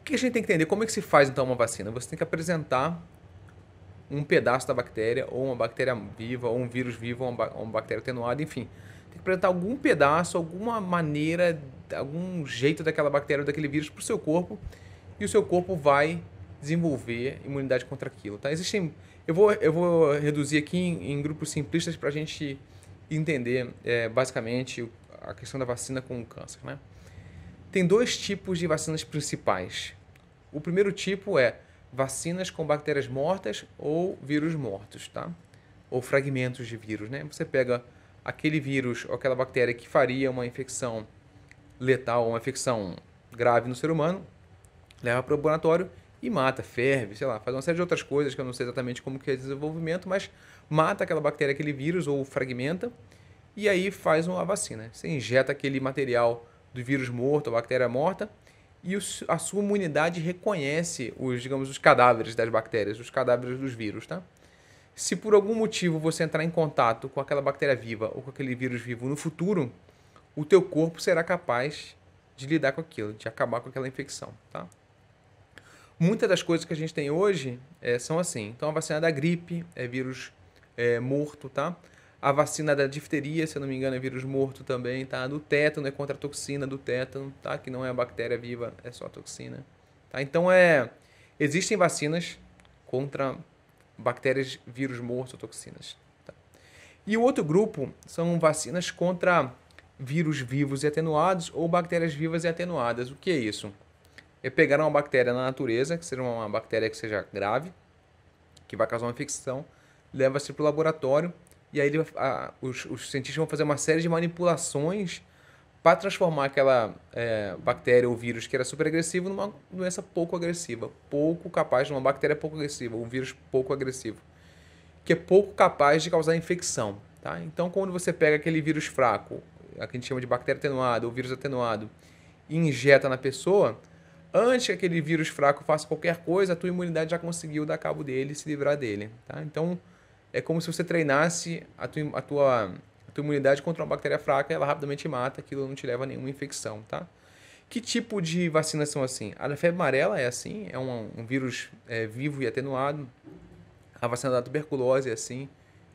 O que a gente tem que entender? Como é que se faz então uma vacina? Você tem que apresentar um pedaço da bactéria, ou uma bactéria viva, ou um vírus vivo, ou uma, bactéria atenuada, enfim. Tem que apresentar algum pedaço, alguma maneira, algum jeito daquela bactéria ou daquele vírus para o seu corpo, e o seu corpo vai desenvolver imunidade contra aquilo, tá? Existem... Eu vou, eu vou reduzir aqui em, em grupos simplistas para a gente entender é, basicamente a questão da vacina com o câncer, né? Tem dois tipos de vacinas principais. O primeiro tipo é vacinas com bactérias mortas ou vírus mortos, tá? Ou fragmentos de vírus, né? Você pega aquele vírus ou aquela bactéria que faria uma infecção letal, uma infecção grave no ser humano, leva para o laboratório e mata, ferve, sei lá, faz uma série de outras coisas que eu não sei exatamente como que é o desenvolvimento, mas mata aquela bactéria, aquele vírus ou fragmenta e aí faz uma vacina. Você injeta aquele material do vírus morto, a bactéria morta, e a sua imunidade reconhece os, digamos, os cadáveres das bactérias, os cadáveres dos vírus, tá? Se por algum motivo você entrar em contato com aquela bactéria viva ou com aquele vírus vivo no futuro, o teu corpo será capaz de lidar com aquilo, de acabar com aquela infecção, tá? Muitas das coisas que a gente tem hoje é, são assim. Então, a vacina da gripe é vírus é, morto, tá? A vacina da difteria, se eu não me engano, é vírus morto também, tá? Do tétano é contra a toxina do tétano, tá? Que não é a bactéria viva, é só a toxina. Tá? Então é. Existem vacinas contra bactérias, vírus morto, toxinas. Tá? E o outro grupo são vacinas contra vírus vivos e atenuados ou bactérias vivas e atenuadas. O que é isso? É pegar uma bactéria na natureza, que seja uma bactéria que seja grave, que vai causar uma infecção, leva-se para o laboratório e aí ele, a, os, os cientistas vão fazer uma série de manipulações para transformar aquela é, bactéria ou vírus que era super agressivo numa doença pouco agressiva, pouco capaz de uma bactéria pouco agressiva, um vírus pouco agressivo, que é pouco capaz de causar infecção. Tá? Então, quando você pega aquele vírus fraco, a que a gente chama de bactéria atenuada ou vírus atenuado, e injeta na pessoa, antes que aquele vírus fraco faça qualquer coisa, a tua imunidade já conseguiu dar cabo dele e se livrar dele. Tá? Então, é como se você treinasse a tua, a tua, a tua imunidade contra uma bactéria fraca, ela rapidamente mata, aquilo não te leva a nenhuma infecção, tá? Que tipo de vacinas são assim? A febre amarela é assim, é um, um vírus é, vivo e atenuado. A vacina da tuberculose é assim,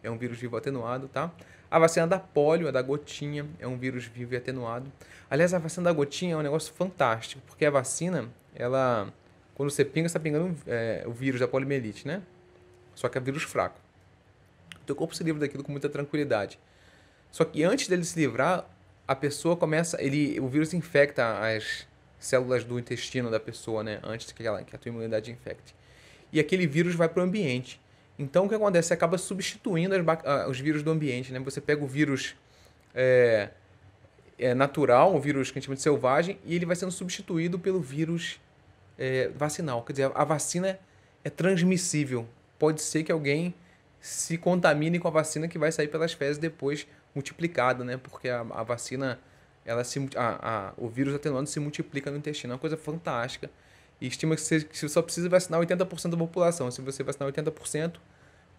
é um vírus vivo atenuado, tá? A vacina da polio, a da gotinha, é um vírus vivo e atenuado. Aliás, a vacina da gotinha é um negócio fantástico, porque a vacina, ela, quando você pinga, você está pingando é, o vírus da poliomielite, né? Só que é vírus fraco. Teu corpo se livra daquilo com muita tranquilidade. Só que antes dele se livrar, a pessoa começa, ele, o vírus infecta as células do intestino da pessoa, né? Antes que, ela, que a tua imunidade infecte. E aquele vírus vai para o ambiente. Então, o que acontece? Você acaba substituindo as, ah, os vírus do ambiente, né? Você pega o vírus é, é natural, o vírus que a gente chama de selvagem, e ele vai sendo substituído pelo vírus é, vacinal. Quer dizer, a vacina é transmissível. Pode ser que alguém se contamine com a vacina que vai sair pelas fezes depois multiplicada, né? Porque a, a vacina, ela se, a, a, o vírus atenuante se multiplica no intestino. É uma coisa fantástica. E estima que você, que você só precisa vacinar 80% da população. Se você vacinar 80%,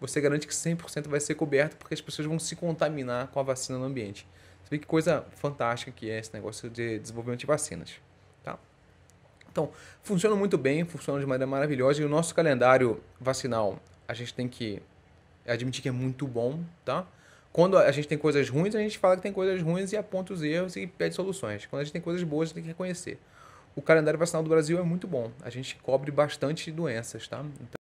você garante que 100% vai ser coberto porque as pessoas vão se contaminar com a vacina no ambiente. Você vê que coisa fantástica que é esse negócio de desenvolvimento de vacinas. Tá? Então, funciona muito bem, funciona de maneira maravilhosa. E o nosso calendário vacinal, a gente tem que admitir que é muito bom, tá? Quando a gente tem coisas ruins, a gente fala que tem coisas ruins e aponta os erros e pede soluções. Quando a gente tem coisas boas, a gente tem que reconhecer. O calendário vacinal do Brasil é muito bom. A gente cobre bastante doenças, tá? Então,